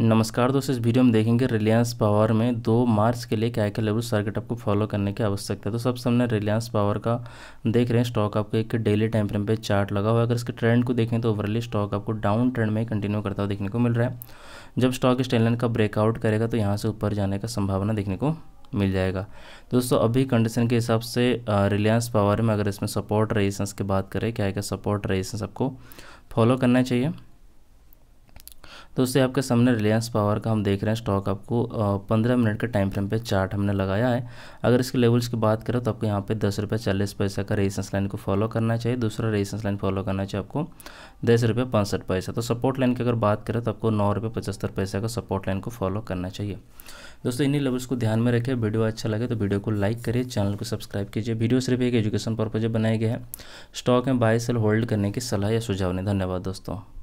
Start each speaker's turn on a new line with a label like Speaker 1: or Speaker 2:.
Speaker 1: नमस्कार दोस्तों इस वीडियो में देखेंगे रिलायंस पावर में दो मार्च के लिए क्या क्या लेवल टारगेट आपको फॉलो करने की आवश्यकता है तो सबसे हमने रिलायंस पावर का देख रहे हैं स्टॉक आपको एक डेली टाइम फ्रेम पे चार्ट लगा हुआ है अगर इसके ट्रेंड को देखें तो ओवरली स्टॉक आपको डाउन ट्रेंड में कंटिन्यू करता हुआ देखने को मिल रहा है जब स्टॉक स्टेनलाइन का ब्रेकआउट करेगा तो यहाँ से ऊपर जाने का संभावना देखने को मिल जाएगा दोस्तों अभी कंडीशन के हिसाब से रिलायंस पावर में अगर इसमें सपोर्ट रेजिस्टेंस की बात करें क्या क्या सपोर्ट रेजिस्टेंस आपको फॉलो करना चाहिए दोस्तों आपके सामने रिलायंस पावर का हम देख रहे हैं स्टॉक आपको पंद्रह मिनट के टाइम फ्रेम पे चार्ट हमने लगाया है अगर इसके लेवल्स की बात करें तो आपको यहाँ पे दस रुपये चालीस पैसा का रेजिस्टेंस लाइन को फॉलो करना चाहिए दूसरा रेजिस्टेंस लाइन फॉलो करना चाहिए आपको दस रुपये पैंसठ पैसा तो सपोर्ट लाइन की अगर बात करें तो आपको नौ रुपये पचहत्तर पैसा का सपोर्ट लाइन को फॉलो करना चाहिए दोस्तों इन्हीं लेवल्स को ध्यान में रखें वीडियो अच्छा लगे तो वीडियो को लाइक करिए चैनल को सब्सक्राइब कीजिए वीडियो सिर्फ एक एजुकेशन पर्पज बनाया गया है स्टॉक में बाय सेल होल्ड करने की सलाह या सुझाव नहीं धन्यवाद दोस्तों